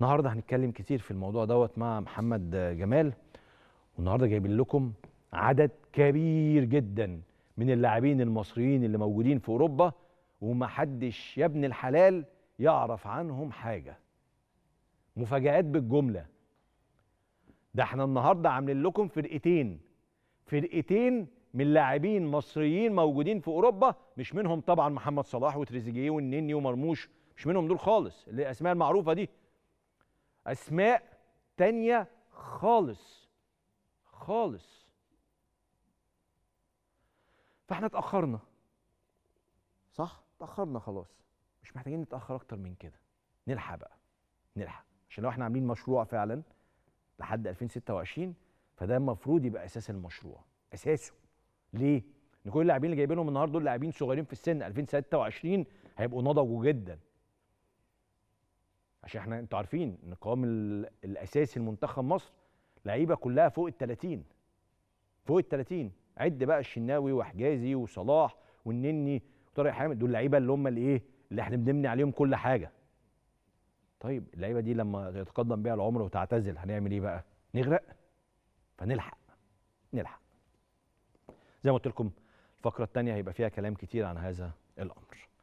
النهارده هنتكلم كتير في الموضوع دوت مع محمد جمال والنهارده جايبين لكم عدد كبير جدا من اللاعبين المصريين اللي موجودين في اوروبا ومحدش يا ابن الحلال يعرف عنهم حاجه مفاجآت بالجمله ده احنا النهارده عاملين لكم فرقتين فرقتين من لاعبين مصريين موجودين في اوروبا مش منهم طبعا محمد صلاح وتريزيجيه والنني ومرموش مش منهم دول خالص الاسماء المعروفه دي اسماء تانية خالص خالص فاحنا اتاخرنا صح اتاخرنا خلاص مش محتاجين نتاخر اكتر من كده نلحق بقى نلحق عشان لو احنا عاملين مشروع فعلا لحد 2026 فده المفروض يبقى اساس المشروع اساسه ليه ان كل اللاعبين اللي جايبينهم النهارده دول لاعبين صغيرين في السن 2026 هيبقوا نضجوا جدا عشان احنا انتوا عارفين ان القوام الاساسي لمنتخب مصر لعيبه كلها فوق ال 30 فوق ال 30 عد بقى الشناوي وحجازي وصلاح والنني وطارق حامد دول اللعيبه اللي هم الايه اللي احنا بنبني عليهم كل حاجه طيب اللعيبه دي لما يتقدم بيها العمر وتعتزل هنعمل ايه بقى نغرق فنلحق نلحق زي ما قلت لكم الفقره الثانيه هيبقى فيها كلام كتير عن هذا الامر